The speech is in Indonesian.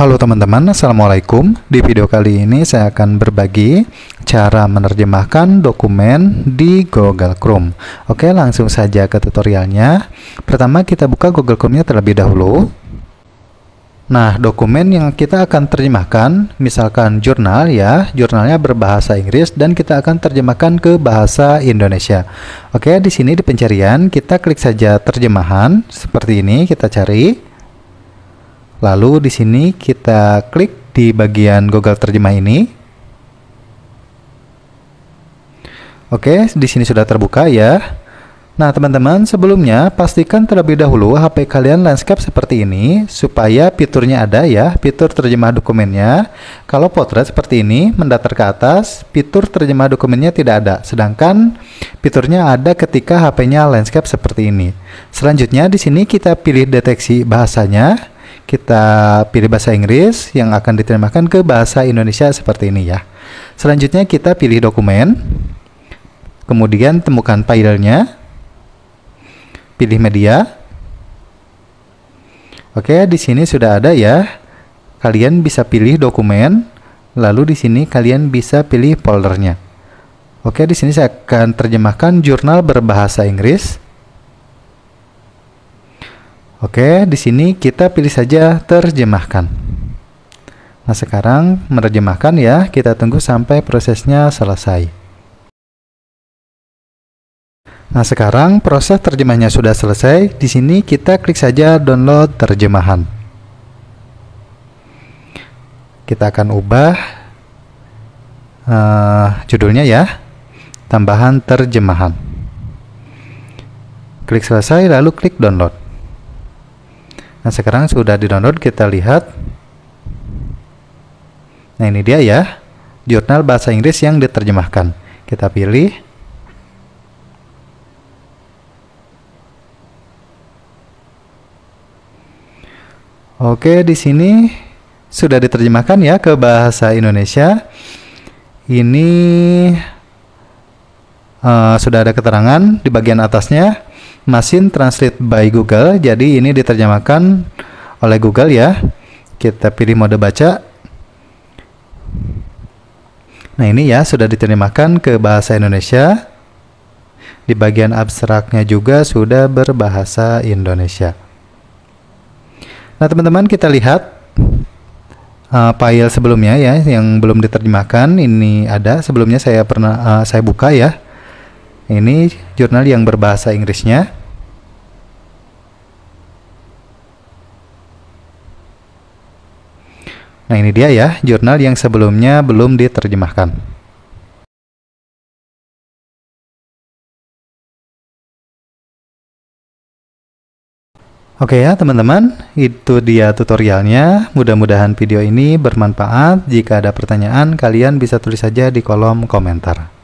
Halo teman-teman, Assalamualaikum Di video kali ini saya akan berbagi cara menerjemahkan dokumen di Google Chrome Oke langsung saja ke tutorialnya Pertama kita buka Google Chrome-nya terlebih dahulu Nah dokumen yang kita akan terjemahkan misalkan jurnal ya Jurnalnya berbahasa Inggris dan kita akan terjemahkan ke bahasa Indonesia Oke di sini di pencarian kita klik saja terjemahan seperti ini kita cari Lalu di sini kita klik di bagian Google Terjemah ini. Oke, di sini sudah terbuka ya. Nah, teman-teman, sebelumnya pastikan terlebih dahulu HP kalian landscape seperti ini supaya fiturnya ada ya, fitur terjemah dokumennya. Kalau potret seperti ini mendatar ke atas, fitur terjemah dokumennya tidak ada. Sedangkan fiturnya ada ketika HP-nya landscape seperti ini. Selanjutnya di sini kita pilih deteksi bahasanya kita pilih bahasa Inggris yang akan diterjemahkan ke bahasa Indonesia seperti ini ya. Selanjutnya kita pilih dokumen, kemudian temukan filenya, pilih media. Oke, di sini sudah ada ya. Kalian bisa pilih dokumen, lalu di sini kalian bisa pilih foldernya. Oke, di sini saya akan terjemahkan jurnal berbahasa Inggris. Oke, di sini kita pilih saja terjemahkan. Nah, sekarang menerjemahkan ya, kita tunggu sampai prosesnya selesai. Nah, sekarang proses terjemahnya sudah selesai. Di sini kita klik saja download terjemahan. Kita akan ubah uh, judulnya ya, tambahan terjemahan. Klik selesai, lalu klik download. Nah sekarang sudah di download kita lihat. Nah ini dia ya jurnal bahasa Inggris yang diterjemahkan. Kita pilih. Oke, di sini sudah diterjemahkan ya ke bahasa Indonesia. Ini uh, sudah ada keterangan di bagian atasnya. Mesin Translate by Google. Jadi ini diterjemahkan oleh Google ya. Kita pilih mode baca. Nah ini ya sudah diterjemahkan ke bahasa Indonesia. Di bagian abstraknya juga sudah berbahasa Indonesia. Nah teman-teman kita lihat uh, file sebelumnya ya yang belum diterjemahkan ini ada sebelumnya saya pernah uh, saya buka ya. Ini jurnal yang berbahasa Inggrisnya. Nah ini dia ya, jurnal yang sebelumnya belum diterjemahkan. Oke ya teman-teman, itu dia tutorialnya. Mudah-mudahan video ini bermanfaat. Jika ada pertanyaan, kalian bisa tulis saja di kolom komentar.